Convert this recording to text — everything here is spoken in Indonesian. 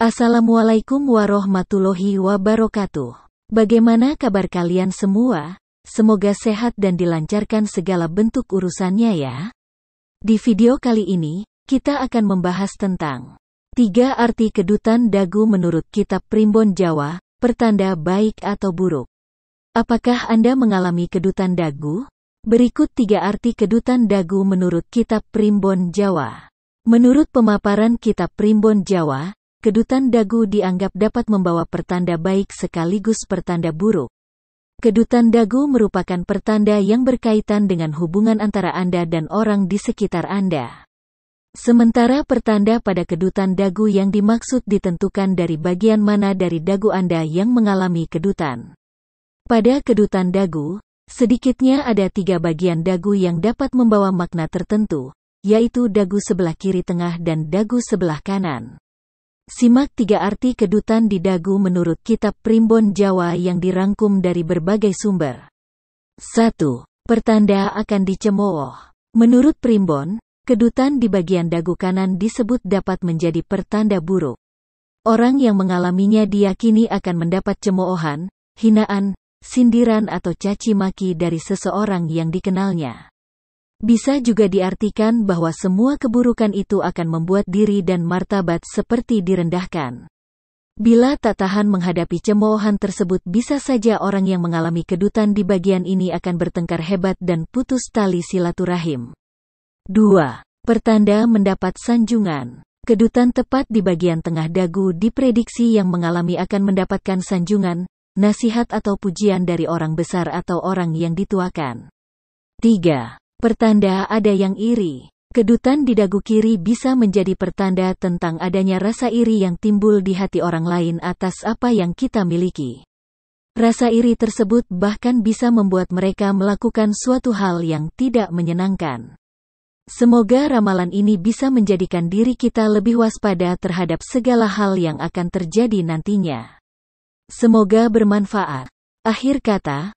Assalamualaikum warahmatullahi wabarakatuh. Bagaimana kabar kalian semua? Semoga sehat dan dilancarkan segala bentuk urusannya ya. Di video kali ini, kita akan membahas tentang tiga arti kedutan dagu menurut kitab Primbon Jawa, pertanda baik atau buruk. Apakah Anda mengalami kedutan dagu? Berikut tiga arti kedutan dagu menurut kitab Primbon Jawa. Menurut pemaparan kitab Primbon Jawa, Kedutan dagu dianggap dapat membawa pertanda baik sekaligus pertanda buruk. Kedutan dagu merupakan pertanda yang berkaitan dengan hubungan antara Anda dan orang di sekitar Anda. Sementara pertanda pada kedutan dagu yang dimaksud ditentukan dari bagian mana dari dagu Anda yang mengalami kedutan. Pada kedutan dagu, sedikitnya ada tiga bagian dagu yang dapat membawa makna tertentu, yaitu dagu sebelah kiri tengah dan dagu sebelah kanan. Simak tiga arti kedutan di Dagu menurut Kitab Primbon Jawa yang dirangkum dari berbagai sumber. 1. Pertanda akan dicemooh. Menurut Primbon, kedutan di bagian dagu kanan disebut dapat menjadi pertanda buruk. Orang yang mengalaminya diyakini akan mendapat cemoohan, hinaan, sindiran atau caci maki dari seseorang yang dikenalnya. Bisa juga diartikan bahwa semua keburukan itu akan membuat diri dan martabat seperti direndahkan. Bila tak tahan menghadapi cemoohan tersebut bisa saja orang yang mengalami kedutan di bagian ini akan bertengkar hebat dan putus tali silaturahim. 2. Pertanda mendapat sanjungan. Kedutan tepat di bagian tengah dagu diprediksi yang mengalami akan mendapatkan sanjungan, nasihat atau pujian dari orang besar atau orang yang dituakan. 3. Pertanda ada yang iri. Kedutan di dagu kiri bisa menjadi pertanda tentang adanya rasa iri yang timbul di hati orang lain atas apa yang kita miliki. Rasa iri tersebut bahkan bisa membuat mereka melakukan suatu hal yang tidak menyenangkan. Semoga ramalan ini bisa menjadikan diri kita lebih waspada terhadap segala hal yang akan terjadi nantinya. Semoga bermanfaat. Akhir kata,